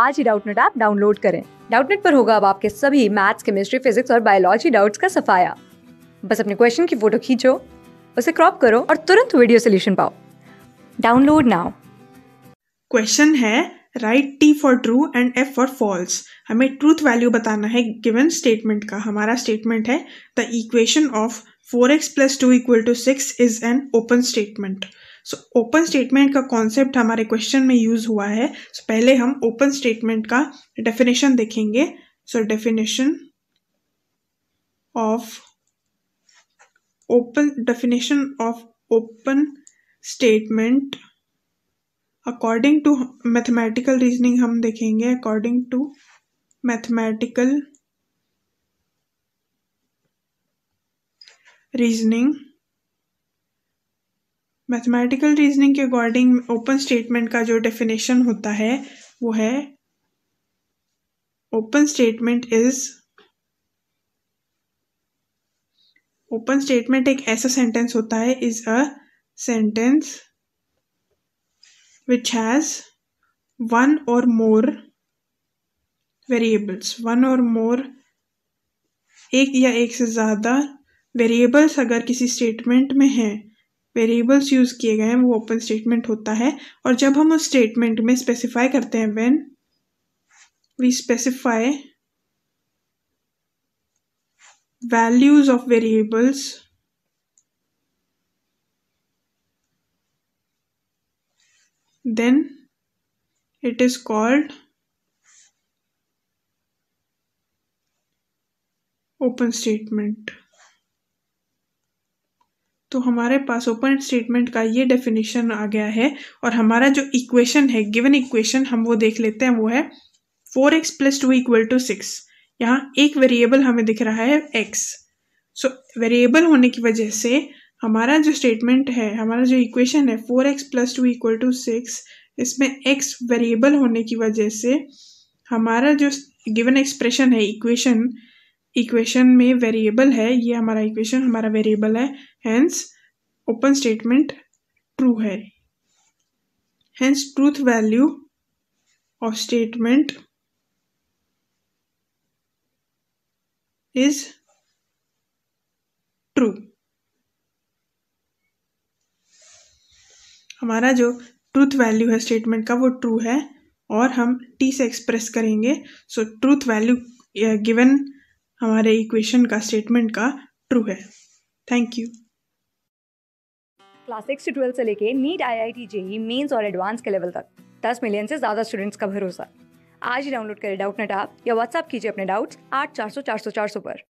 आज ही Doubtnut app download करें डाउटनेट पर होगा अब आपके सभी मैथ्स केमिस्ट्री फिजिक्स और बायोलॉजी डाउट्स का सफाया बस अपने क्वेश्चन की फोटो खींचो उसे क्रॉप करो और तुरंत वीडियो सोल्यूशन पाओ डाउनलोड नाउ क्वेश्चन है write T for true and F for false हमें ट्रूथ वैल्यू बताना है गिवन स्टेटमेंट का हमारा स्टेटमेंट है the equation of four x plus two equal to six is an open statement so open statement का concept हमारे question में use हुआ है सो so, पहले हम ओपन स्टेटमेंट का डेफिनेशन देखेंगे so definition of open definition of open statement according to mathematical reasoning हम देखेंगे according to mathematical reasoning mathematical reasoning के अकॉर्डिंग ओपन स्टेटमेंट का जो डेफिनेशन होता है वो है open statement is open statement एक ऐसा सेंटेंस होता है is a sentence which has one or more variables one or मोर एक या एक से ज़्यादा वेरिएबल्स अगर किसी स्टेटमेंट में हैं वेरिएबल्स यूज़ किए गए हैं वो ओपन स्टेटमेंट होता है और जब हम उस स्टेटमेंट में स्पेसिफाई करते हैं when we specify values of variables then it is called open statement तो हमारे पास ओपन स्टेटमेंट का ये डेफिनेशन आ गया है और हमारा जो इक्वेशन है गिवन इक्वेशन हम वो देख लेते हैं वो है four x plus two equal to six यहाँ एक वेरिएबल हमें दिख रहा है एक्स सो वेरिएबल होने की वजह से हमारा जो स्टेटमेंट है हमारा जो इक्वेशन है four x plus two equal to six इसमें एक्स वेरिएबल होने की वजह से हमारा जो गिवन एक्सप्रेशन है इक्वेशन इक्वेशन में वेरिएबल है ये हमारा इक्वेशन हमारा वेरिएबल है हैंस ओपन स्टेटमेंट ट्रू है hence truth value of statement is true हमारा जो ट्रूथ वैल्यू है स्टेटमेंट का वो ट्रू है और हम टी से एक्सप्रेस करेंगे सो ट्रूथ वैल्यू गिवन हमारे इक्वेशन का स्टेटमेंट का ट्रू है thank you class six twelfth से लेके NEET I I T JEE mains और एडवांस के लेवल तक दस मिलियन से ज़्यादा स्टूडेंट्स का भरोसा आज ही डाउनलोड करें डाउट नेट आप या व्हाट्सअप कीजिए अपने डाउट्स आठ चार सौ चार सौ चार सौ पर